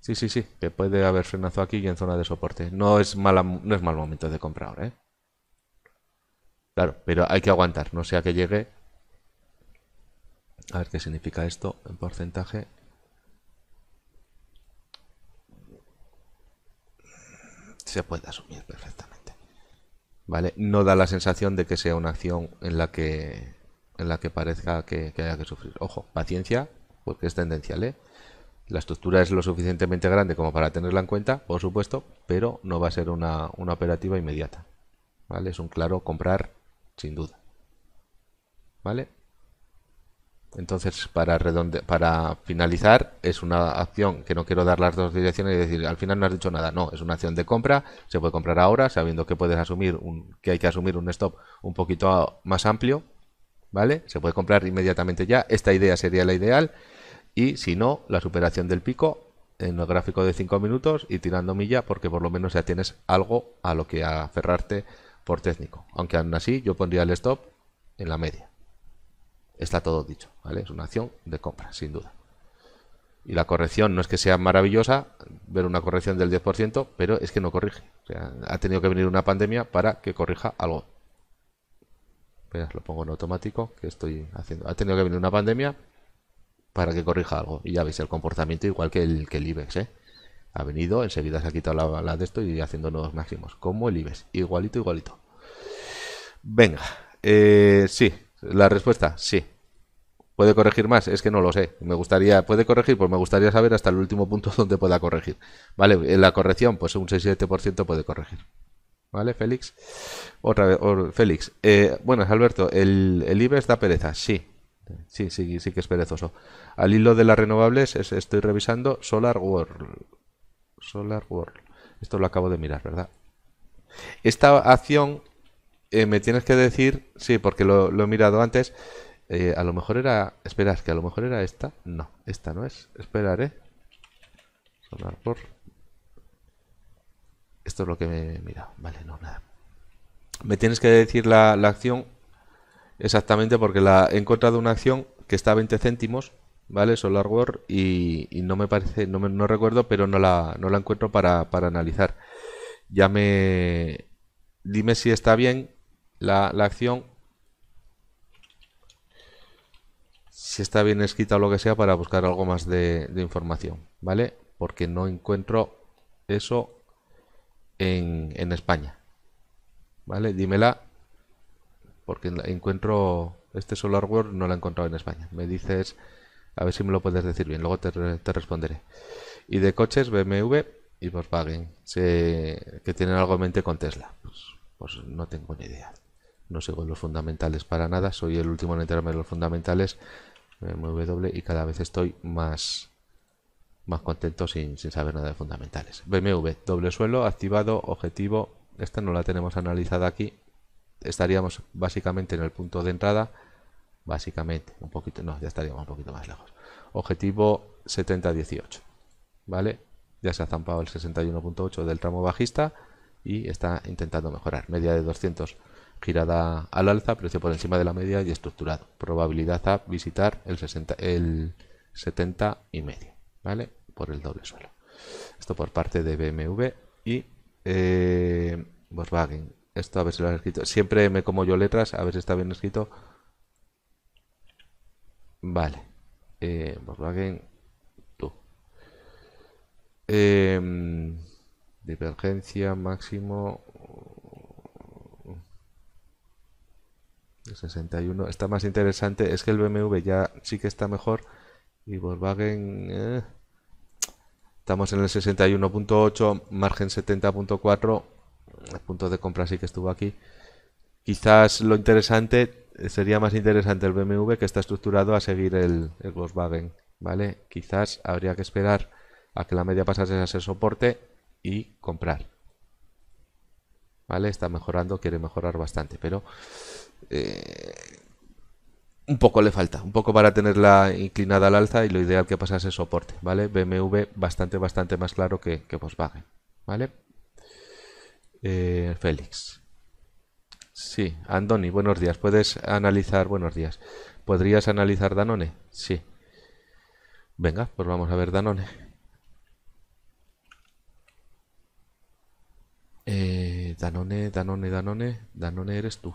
Sí, sí, sí, que puede haber frenazo aquí y en zona de soporte. No es, mala, no es mal momento de comprar ahora, ¿eh? Claro, pero hay que aguantar, no sea que llegue. A ver qué significa esto en porcentaje. Se puede asumir perfectamente. ¿Vale? No da la sensación de que sea una acción en la que en la que parezca que, haya que sufrir. Ojo, paciencia, porque es tendencial, ¿eh? La estructura es lo suficientemente grande como para tenerla en cuenta, por supuesto, pero no va a ser una, operativa inmediata. ¿Vale? Es un claro comprar, sin duda. ¿Vale? Entonces, para, redonde, para finalizar, es una acción que no quiero dar las dos direcciones y decir, al final no has dicho nada. No, es una acción de compra, se puede comprar ahora, sabiendo que puedes asumir un, que hay que asumir un stop un poquito más amplio, ¿vale? Se puede comprar inmediatamente ya, esta idea sería la ideal y si no, la superación del pico en el gráfico de 5 minutos y tirando milla porque por lo menos ya tienes algo a lo que aferrarte por técnico. Aunque aún así yo pondría el stop en la media. Está todo dicho, ¿vale? Es una acción de compra, sin duda. Y la corrección no es que sea maravillosa, ver una corrección del 10%, pero es que no corrige. ha tenido que venir una pandemia para que corrija algo. Pues, lo pongo en automático, que estoy haciendo. Ha tenido que venir una pandemia para que corrija algo. Y ya veis el comportamiento igual que el, que IBEX, ¿eh? Ha venido, enseguida se ha quitado la, de esto y haciendo nuevos máximos. Como el IBEX. Igualito, igualito. Venga. Eh, sí. La respuesta, sí. ¿Puede corregir más? Es que no lo sé. Me gustaría, ¿puede corregir? Pues me gustaría saber hasta el último punto donde pueda corregir. Vale, la corrección, pues un 6-7% puede corregir. ¿Vale, Félix? Otra vez, Félix. Eh, bueno, Alberto, el, el IBEX da pereza, sí. Sí, sí, sí que es perezoso. Al hilo de las renovables, estoy revisando Solar World. Solar World. Esto lo acabo de mirar, ¿verdad? Esta acción eh, me tienes que decir, sí, porque lo, he mirado antes. Eh, a lo mejor era. esperas que a lo mejor era esta. No, esta no es. Esperaré. Solar World. Esto es lo que me mira. Vale, no, nada. Me tienes que decir la, la acción exactamente porque la he encontrado una acción que está a 20 céntimos, ¿vale? Solar y, y no me parece, no, me, no recuerdo, pero no la, no la encuentro para, para, analizar. Ya me... Dime si está bien la, la acción. Si está bien escrita o lo que sea para buscar algo más de información, ¿vale? Porque no encuentro eso en, España. ¿Vale? Dímela, porque encuentro este SolarWorld, no la he encontrado en España. Me dices, a ver si me lo puedes decir bien, luego te, responderé. Y de coches, BMW y Volkswagen, Sé que tienen algo en mente con Tesla. Pues, pues, no tengo ni idea. No sigo los fundamentales para nada, soy el último en enterarme de los fundamentales. BMW y cada vez estoy más, más contento sin, saber nada de fundamentales. BMW, doble suelo, activado, objetivo, esta no la tenemos analizada aquí, estaríamos básicamente en el punto de entrada, básicamente, un poquito, no, ya estaríamos un poquito más lejos. Objetivo 70-18, ¿vale? Ya se ha zampado el 61.8 del tramo bajista y está intentando mejorar. Media de 200 girada al alza, precio por encima de la media y estructurado. Probabilidad a visitar el, 60, el 70 y medio, ¿vale? por el doble suelo. Esto por parte de BMW y eh, Volkswagen. Esto a ver si lo han escrito. Siempre me como yo letras, a ver si está bien escrito. Vale. Eh, Volkswagen, tú. Em, divergencia máximo 61. Uh, está más interesante. Es que el BMW ya sí que está mejor. Y Volkswagen... Eh, Estamos en el 61.8, margen 70.4, punto de compra sí que estuvo aquí. Quizás lo interesante, eh, sería más interesante el BMW que está estructurado a seguir el, Volkswagen, ¿vale? Quizás habría que esperar a que la media pasase a ser soporte y comprar. ¿Vale? Está mejorando, quiere mejorar bastante, pero eh, un poco le falta, un poco para tenerla inclinada al alza y lo ideal que pasase soporte, ¿vale? BMW bastante, bastante más claro que, que Volkswagen, ¿vale? Eh, Félix. Sí, Andoni, buenos días. ¿Puedes analizar, buenos días? ¿Podrías analizar Danone? Sí. Venga, pues vamos a ver Danone. Eh, Danone, Danone, Danone, Danone eres tú.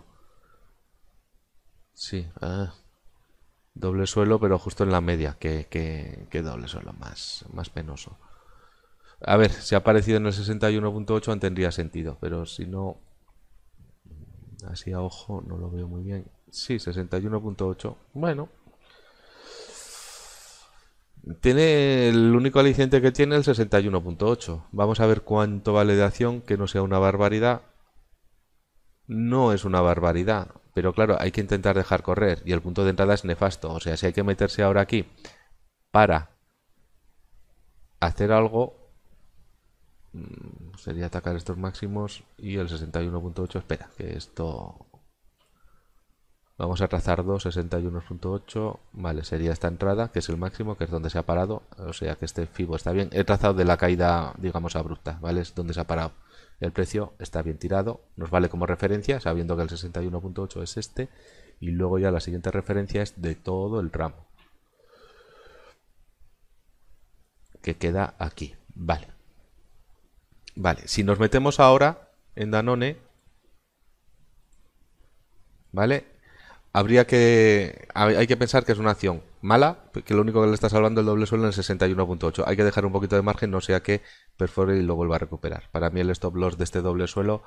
Sí, ah, Doble suelo, pero justo en la media, que, que, doble suelo, más, más penoso. A ver, si ha aparecido en el 61.8 tendría sentido, pero si no, así a ojo no lo veo muy bien. Sí, 61.8, bueno. Tiene el único aliciente que tiene el 61.8. Vamos a ver cuánto vale de acción, que no sea una barbaridad. No es una barbaridad. Pero claro, hay que intentar dejar correr y el punto de entrada es nefasto. O sea, si hay que meterse ahora aquí para hacer algo, mm, sería atacar estos máximos y el 61.8. Espera, que esto... Vamos a trazar 2, 61.8. Vale, sería esta entrada, que es el máximo, que es donde se ha parado. O sea que este fibo está bien. He trazado de la caída, digamos, abrupta, ¿vale? Es donde se ha parado. El precio está bien tirado, nos vale como referencia, sabiendo que el 61.8 es este, y luego ya la siguiente referencia es de todo el ramo. Que queda aquí, vale. Vale, si nos metemos ahora en Danone, ¿vale? habría que. Hay que pensar que es una acción mala, que lo único que le está salvando el doble suelo en el 61.8. Hay que dejar un poquito de margen, no sea que perfore y lo vuelva a recuperar. Para mí, el stop loss de este doble suelo,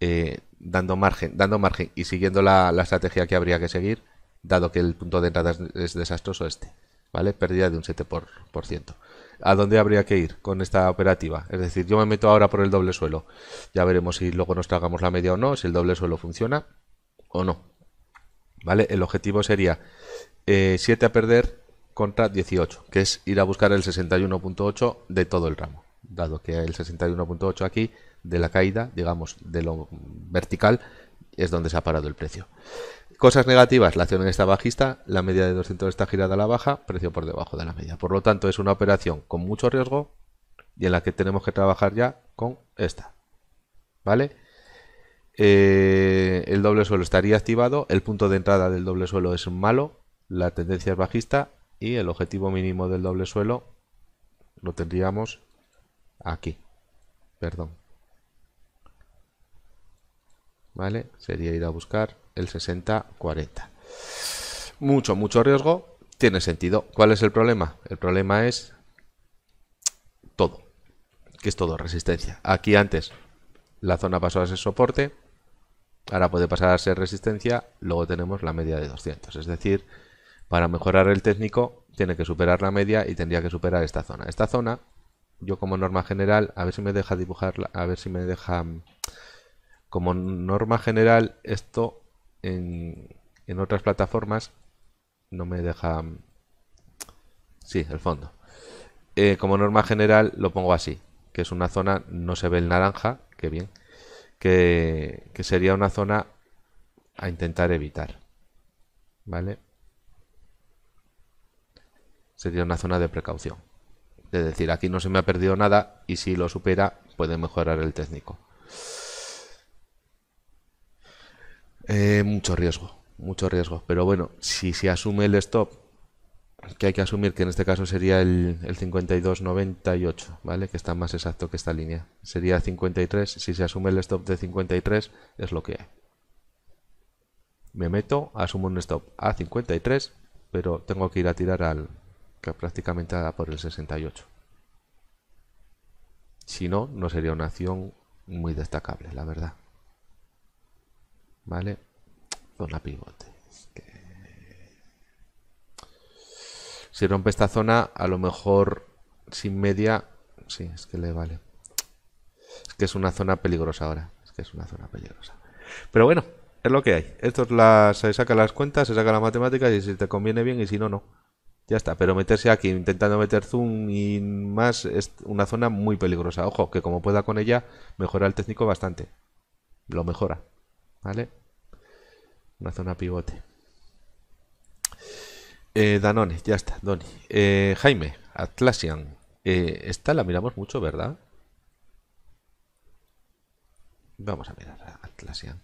eh, dando margen, dando margen y siguiendo la, estrategia que habría que seguir, dado que el punto de entrada es, desastroso este. ¿Vale? Pérdida de un 7%. Por, ciento. ¿A dónde habría que ir con esta operativa? Es decir, yo me meto ahora por el doble suelo. Ya veremos si luego nos tragamos la media o no, si el doble suelo funciona o no. El objetivo sería 7 eh, a perder contra 18, que es ir a buscar el 61.8 de todo el ramo, dado que el 61.8 aquí de la caída, digamos, de lo vertical, es donde se ha parado el precio. Cosas negativas, la acción está bajista, la media de 200 está girada a la baja, precio por debajo de la media. Por lo tanto, es una operación con mucho riesgo y en la que tenemos que trabajar ya con esta. ¿Vale? Eh, el doble suelo estaría activado, el punto de entrada del doble suelo es malo, la tendencia es bajista y el objetivo mínimo del doble suelo lo tendríamos aquí. Perdón. ¿Vale? Sería ir a buscar el 60-40. Mucho, mucho riesgo. Tiene sentido. ¿Cuál es el problema? El problema es todo. Que es todo resistencia. Aquí antes la zona pasó a ser soporte Ahora puede pasar a ser resistencia, luego tenemos la media de 200. Es decir, para mejorar el técnico tiene que superar la media y tendría que superar esta zona. Esta zona, yo como norma general, a ver si me deja dibujarla, a ver si me deja... Mm, como norma general, esto en, en otras plataformas no me deja... Mm, sí, el fondo. Eh, como norma general lo pongo así, que es una zona, no se ve el naranja, que bien que, sería una zona a intentar evitar. ¿Vale? Sería una zona de precaución. Es decir, aquí no se me ha perdido nada y si lo supera puede mejorar el técnico. Eh, mucho riesgo, mucho riesgo. Pero bueno, si se asume el stop que hay que asumir que en este caso sería el, el 52.98, ¿vale? Que está más exacto que esta línea. Sería 53, si se asume el stop de 53 es lo que hay. Me meto, asumo un stop a 53, pero tengo que ir a tirar al que prácticamente da por el 68. Si no, no sería una acción muy destacable, la verdad. ¿Vale? Zona pivote. Si rompe esta zona, a lo mejor sin media... Sí, es que le vale. Es que es una zona peligrosa ahora. Es que es una zona peligrosa. Pero bueno, es lo que hay. Esto es la, se saca las cuentas, se saca la matemática y si te conviene bien y si no, no. Ya está, pero meterse aquí intentando meter zoom y más es una zona muy peligrosa. Ojo, que como pueda con ella, mejora el técnico bastante. Lo mejora, ¿vale? Una zona pivote. Eh, Danone, ya está, Doni. Eh, Jaime, Atlassian. Eh, esta la miramos mucho, ¿verdad? Vamos a mirar a Atlassian.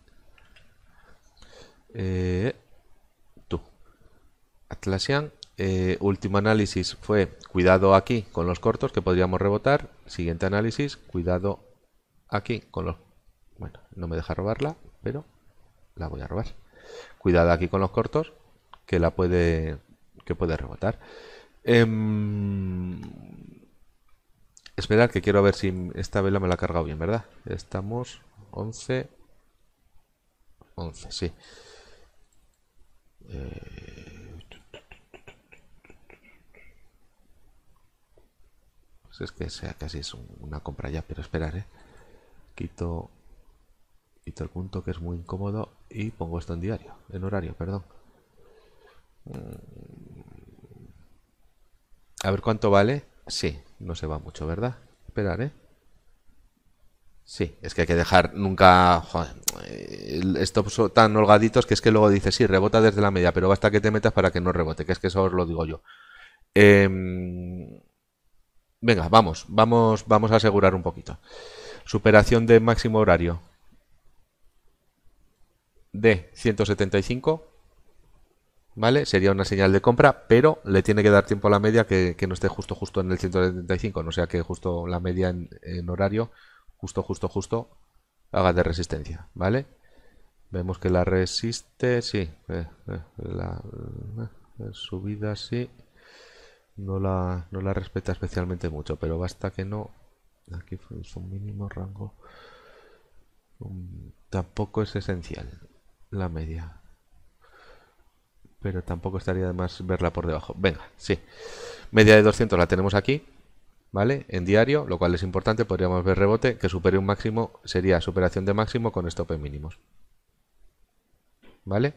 tú. Atlassian. último análisis fue cuidado aquí con los cortos que podríamos rebotar. Siguiente análisis, cuidado aquí con los... Bueno, no me deja robarla, pero la voy a robar. Cuidado aquí con los cortos, que la puede que puede rebotar... Em, esperar, que quiero ver si esta vela me la ha cargado bien, ¿verdad? Estamos 11. 11, sí. Eh, pues es que sea casi es una compra ya, pero esperar, ¿eh? Quito, quito el punto que es muy incómodo y pongo esto en diario, en horario, perdón. A ver cuánto vale. Sí, no se va mucho, ¿verdad? Esperar, ¿eh? Sí, es que hay que dejar nunca estos tan holgaditos que es que luego dices, sí, rebota desde la media, pero basta que te metas para que no rebote, que es que eso os lo digo yo. Em, venga, vamos, vamos, vamos a asegurar un poquito. Superación de máximo horario de 175 ¿vale? Sería una señal de compra, pero le tiene que dar tiempo a la media que, no esté justo justo en el 175, no sea que justo la media en, horario, justo justo justo, haga de resistencia, ¿vale? Vemos que la resiste, sí, eh, eh, la, eh, subida sí, no la, no la respeta especialmente mucho, pero basta que no, aquí es un mínimo rango, mm, tampoco es esencial la media, pero tampoco estaría de más verla por debajo. Venga, sí. Media de 200 la tenemos aquí, ¿vale? En diario, lo cual es importante, podríamos ver rebote, que supere un máximo, sería superación de máximo con stop mínimos. ¿Vale?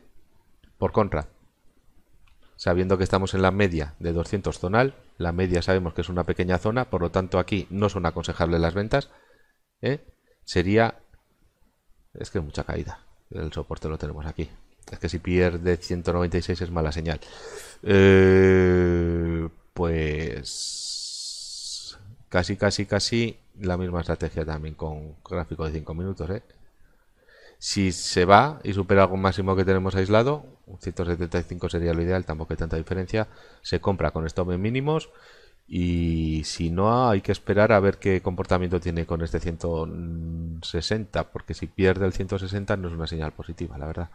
Por contra, sabiendo que estamos en la media de 200 zonal, la media sabemos que es una pequeña zona, por lo tanto aquí no son aconsejables las ventas, ¿eh? sería... es que es mucha caída, el soporte lo tenemos aquí, es que si pierde 196 es mala señal. Eh, pues casi, casi, casi la misma estrategia también con gráfico de 5 minutos. ¿eh? Si se va y supera algún máximo que tenemos aislado, 175 sería lo ideal, tampoco hay tanta diferencia. Se compra con stop en mínimos. Y si no, hay que esperar a ver qué comportamiento tiene con este 160, porque si pierde el 160 no es una señal positiva, la verdad.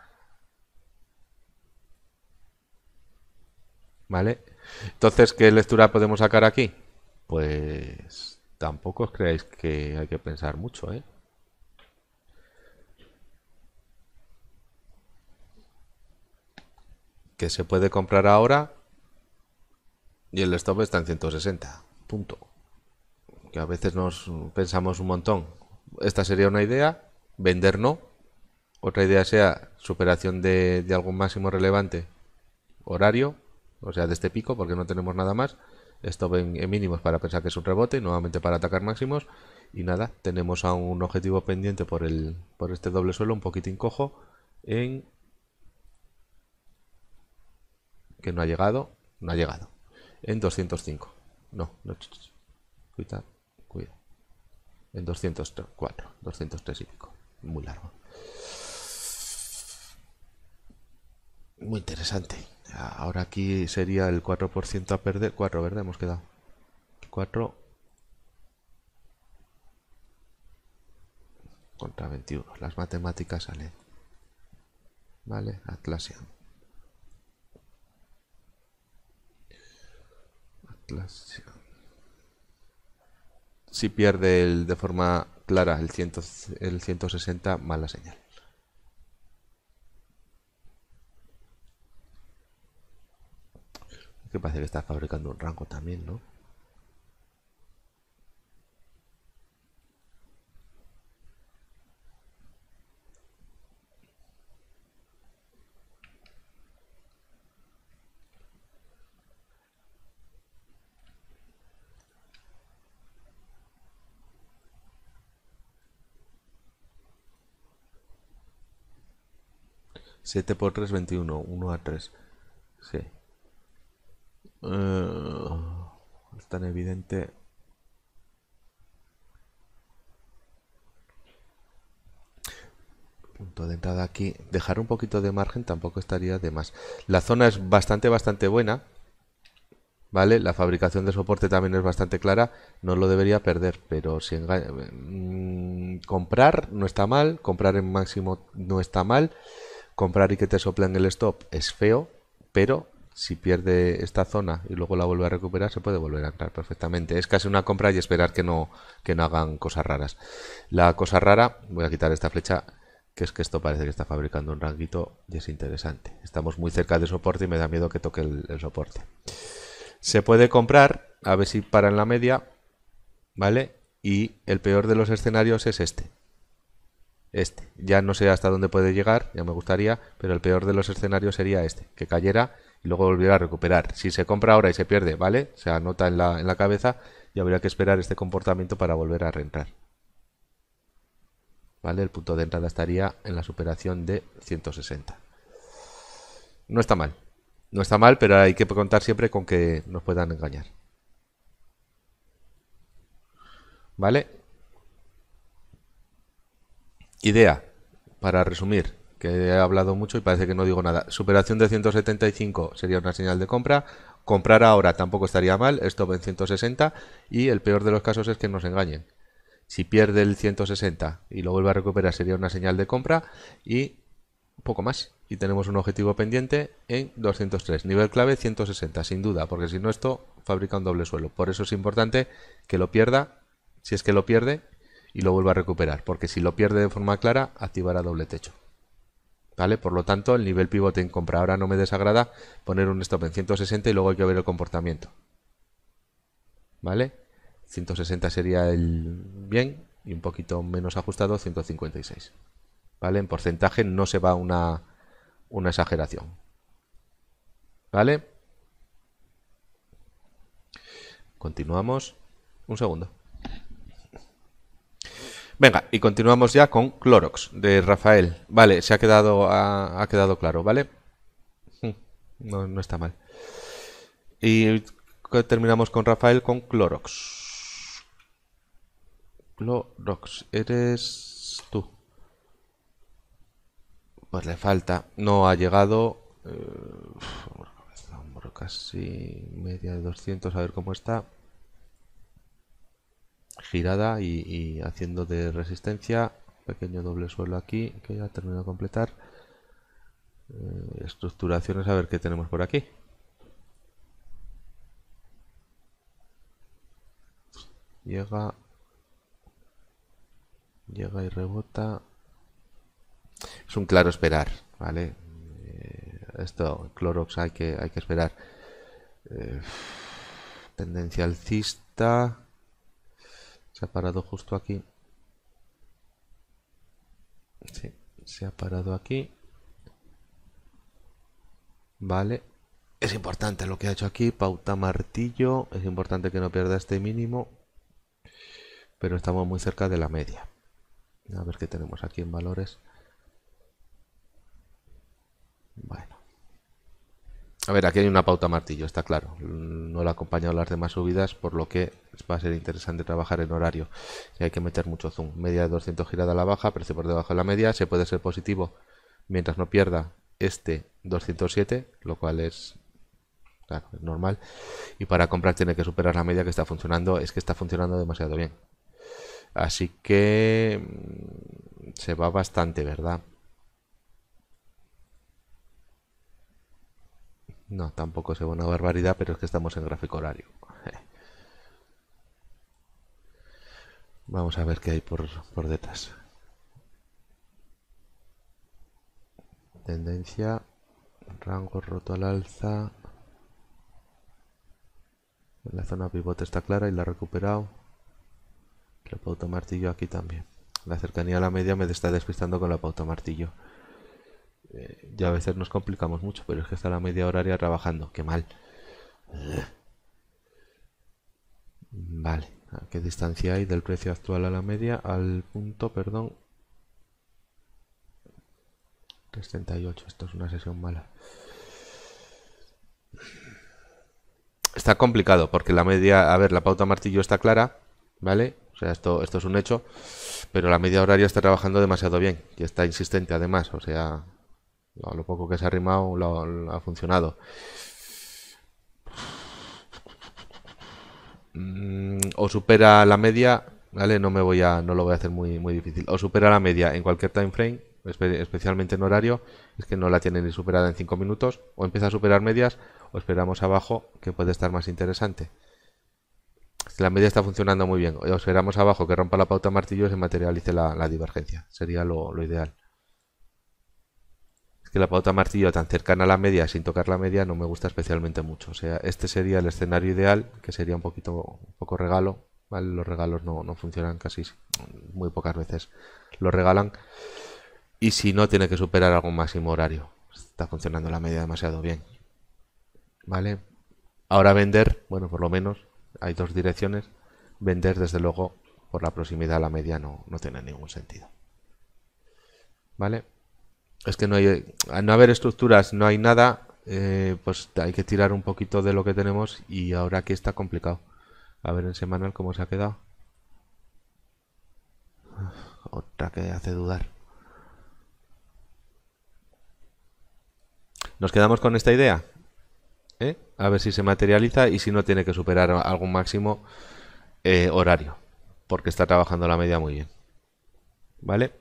¿Vale? Entonces, ¿qué lectura podemos sacar aquí? Pues tampoco os creáis que hay que pensar mucho, ¿eh? que se puede comprar ahora y el stop está en 160. Punto. Que a veces nos pensamos un montón. Esta sería una idea, vender no. Otra idea sea superación de, de algún máximo relevante horario o sea, de este pico, porque no tenemos nada más. Esto ven en mínimos para pensar que es un rebote, nuevamente para atacar máximos. Y nada, tenemos a un objetivo pendiente por, el, por este doble suelo, un poquitín cojo, en... que no ha llegado, no ha llegado, en 205. No, no, cuidado, cuidado. En 204, 203 y pico, muy largo. Muy interesante. Ahora aquí sería el 4% a perder. 4, ¿verdad? Hemos quedado. 4 contra 21. Las matemáticas salen. Vale, Atlassian. atlasia Si pierde de forma clara el, el 160, mala señal. que parece que está fabricando un rango también, ¿no? 7 por 3, 21. 1 a 3. No eh, es tan evidente. Punto de entrada aquí. Dejar un poquito de margen tampoco estaría de más. La zona es bastante, bastante buena. ¿Vale? La fabricación de soporte también es bastante clara. No lo debería perder, pero si mm, comprar no está mal. Comprar en máximo no está mal. Comprar y que te soplen el stop es feo, pero si pierde esta zona y luego la vuelve a recuperar, se puede volver a entrar perfectamente. Es casi una compra y esperar que no, hagan cosas raras. La cosa rara, voy a quitar esta flecha, que es que esto parece que está fabricando un ranguito y es interesante. Estamos muy cerca del soporte y me da miedo que toque el, el soporte. Se puede comprar, a ver si para en la media, ¿vale? Y el peor de los escenarios es este. Este. Ya no sé hasta dónde puede llegar, ya me gustaría, pero el peor de los escenarios sería este, que cayera y luego volverá a recuperar. Si se compra ahora y se pierde, ¿vale? Se anota en la, en la cabeza y habría que esperar este comportamiento para volver a reentrar. ¿Vale? El punto de entrada estaría en la superación de 160. No está mal. No está mal, pero hay que contar siempre con que nos puedan engañar. ¿Vale? Idea, para resumir, que he hablado mucho y parece que no digo nada. Superación de 175 sería una señal de compra. Comprar ahora tampoco estaría mal, esto en 160 y el peor de los casos es que nos engañen. Si pierde el 160 y lo vuelve a recuperar sería una señal de compra y un poco más. Y tenemos un objetivo pendiente en 203, nivel clave 160, sin duda, porque si no esto fabrica un doble suelo. Por eso es importante que lo pierda, si es que lo pierde, y lo vuelva a recuperar, porque si lo pierde de forma clara, activará doble techo. ¿Vale? Por lo tanto, el nivel pivote en compra ahora no me desagrada poner un stop en 160 y luego hay que ver el comportamiento. ¿Vale? 160 sería el bien y un poquito menos ajustado 156. ¿Vale? En porcentaje no se va una, una exageración. ¿Vale? Continuamos. Un segundo. Venga, y continuamos ya con Clorox de Rafael. Vale, se ha quedado, ha, quedado claro, ¿vale? Hmm, no, está mal. Y terminamos con Rafael con Clorox. Clorox, eres tú. Pues le falta. No ha llegado. Eh, casi media de 200, a ver cómo está girada y, haciendo de resistencia pequeño doble suelo aquí que ya termino de completar eh, estructuraciones a ver qué tenemos por aquí llega llega y rebota es un claro esperar vale eh, esto clorox hay que hay que esperar eh, tendencia alcista se ha parado justo aquí. se ha parado aquí. Vale. Es importante lo que ha hecho aquí. Pauta martillo. Es importante que no pierda este mínimo. Pero estamos muy cerca de la media. A ver qué tenemos aquí en valores. Bueno. A ver, aquí hay una pauta martillo, está claro. Mm, no lo ha acompañado las demás subidas, por lo que va a ser interesante trabajar en horario. Y hay que meter mucho zoom. Media de 200 girada a la baja, precio por debajo de la media. Se puede ser positivo mientras no pierda este 207, lo cual es normal. Y para comprar tiene que superar la media que está funcionando. Es que está funcionando demasiado bien. Así que mm, se va bastante, ¿verdad? No, tampoco se ve una barbaridad, pero es que estamos en gráfico horario. Vamos a ver qué hay por, por detrás. Tendencia, rango roto al alza. La zona pivote está clara y la ha recuperado. La pauta martillo aquí también. La cercanía a la media me está despistando con la pauta martillo. Eh, ya a veces nos complicamos mucho, pero es que está la media horaria trabajando, qué mal. Eh, vale, ¿a qué distancia hay del precio actual a la media? Al punto, perdón. 338, esto es una sesión mala. Está complicado porque la media, a ver, la pauta martillo está clara, ¿vale? O sea, esto, esto es un hecho, pero la media horaria está trabajando demasiado bien y está insistente además, o sea, lo, poco que se ha arrimado ha funcionado. Mm, o supera la media, ¿vale? No me voy a. No lo voy a hacer muy, muy difícil. O supera la media en cualquier time frame, especialmente en horario. Es que no la tiene ni superada en 5 minutos. O empieza a superar medias. O esperamos abajo, que puede estar más interesante. La media está funcionando muy bien. O esperamos abajo que rompa la pauta martillo y se materialice la, divergencia. Sería lo ideal que la pauta martillo tan cercana a la media sin tocar la media no me gusta especialmente mucho. O sea, este sería el escenario ideal, que sería un poquito poco regalo. Los regalos no, funcionan casi muy pocas veces. Lo regalan. Y si no, tiene que superar algún máximo horario. Está funcionando la media demasiado bien. ¿Vale? Ahora vender, bueno, por lo menos hay dos direcciones. Vender, desde luego, por la proximidad a la media no, no tiene ningún sentido. ¿Vale? es que no hay, al no haber estructuras, no hay nada, eh, pues hay que tirar un poquito de lo que tenemos y ahora aquí está complicado. A ver en semanal cómo se ha quedado. Otra que hace dudar. ¿Nos quedamos con esta idea? ¿Eh? A ver si se materializa y si no tiene que superar algún máximo eh, horario. Porque está trabajando la media muy bien. ¿Vale?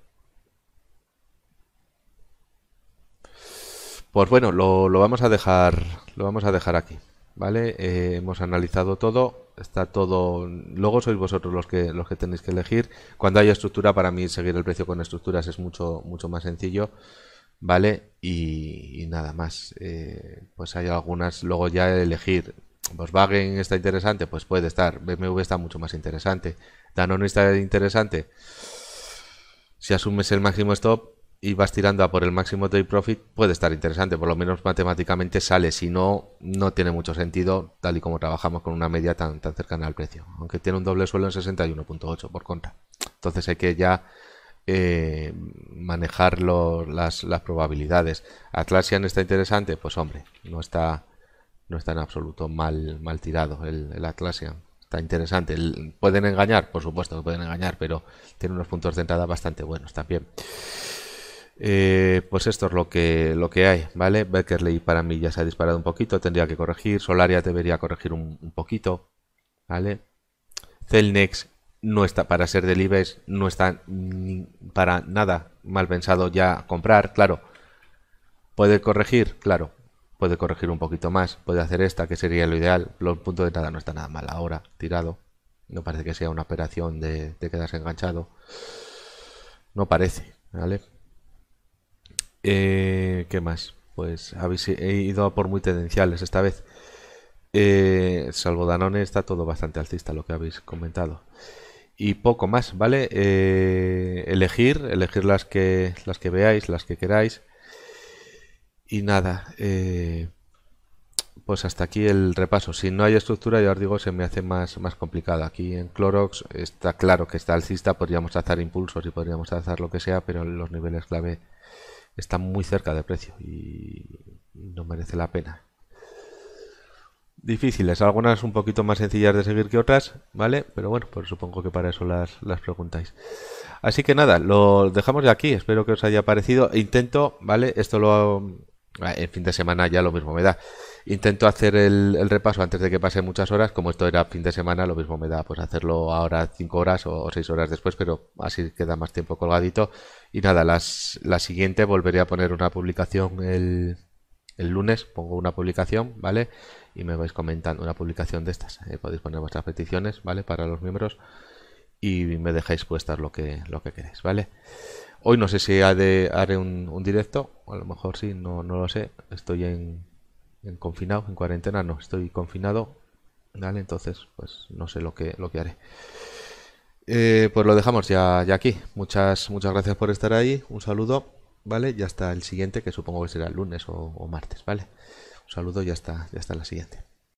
Pues bueno, lo, vamos a dejar, lo vamos a dejar aquí, ¿vale? Eh, hemos analizado todo, está todo. Luego sois vosotros los que los que tenéis que elegir. Cuando haya estructura, para mí seguir el precio con estructuras es mucho mucho más sencillo, ¿vale? Y, nada más. Eh, pues hay algunas. Luego ya elegir. Volkswagen está interesante, pues puede estar. BMW está mucho más interesante. no está interesante. Si asumes el máximo stop, y vas tirando a por el máximo take profit, puede estar interesante, por lo menos matemáticamente sale, si no, no tiene mucho sentido, tal y como trabajamos con una media tan, cercana al precio, aunque tiene un doble suelo en 61.8 por contra. Entonces hay que ya eh, manejar las, las, probabilidades. Atlassian está interesante, pues hombre, no está, no está en absoluto mal, mal tirado el, el Atlassian. Está interesante. ¿Pueden engañar? Por supuesto que pueden engañar, pero tiene unos puntos de entrada bastante buenos también. Eh, pues esto es lo que, lo que hay, ¿vale? Beckerley para mí ya se ha disparado un poquito, tendría que corregir. Solaria debería corregir un, poquito, ¿vale? Celnex no está para ser del no está para nada mal pensado ya comprar, claro. ¿Puede corregir? Claro, puede corregir un poquito más, puede hacer esta, que sería lo ideal. Los puntos de nada no está nada mal ahora, tirado. No parece que sea una operación de, de quedarse enganchado. No parece, ¿vale? Eh, ¿Qué más? Pues habéis he ido por muy tendenciales esta vez. Eh, salvo Danone está todo bastante alcista lo que habéis comentado. Y poco más, ¿vale? Eh, elegir, elegir las que, las que veáis, las que queráis. Y nada, pues hasta aquí el repaso. Si no hay estructura, ya os digo, se me hace más, más complicado. Aquí en Clorox está claro que está alcista, podríamos hacer impulsos y podríamos hacer lo que sea, pero los niveles clave está muy cerca de precio y no merece la pena. Difíciles, algunas un poquito más sencillas de seguir que otras, ¿vale? Pero bueno, pues supongo que para eso las, las preguntáis. Así que nada, lo dejamos de aquí, espero que os haya parecido. Intento, ¿vale? Esto lo... Ah, en fin de semana ya lo mismo me da. Intento hacer el, repaso antes de que pasen muchas horas, como esto era fin de semana, lo mismo me da pues hacerlo ahora cinco horas o seis horas después, pero así queda más tiempo colgadito. Y nada, las, la siguiente volveré a poner una publicación el, lunes, pongo una publicación, ¿vale? Y me vais comentando una publicación de estas. Eh, podéis poner vuestras peticiones, ¿vale? Para los miembros y me dejáis puestas lo que, lo que queréis, ¿vale? Hoy no sé si haré, un, un, directo, a lo mejor sí, no, no lo sé. Estoy en, en, confinado, en cuarentena, no, estoy confinado, ¿vale? Entonces, pues no sé lo que, lo que haré. Eh, pues lo dejamos ya, aquí. Muchas, muchas gracias por estar ahí. Un saludo, ¿vale? Y hasta el siguiente, que supongo que será el lunes o, martes, ¿vale? Un saludo y hasta, y hasta la siguiente.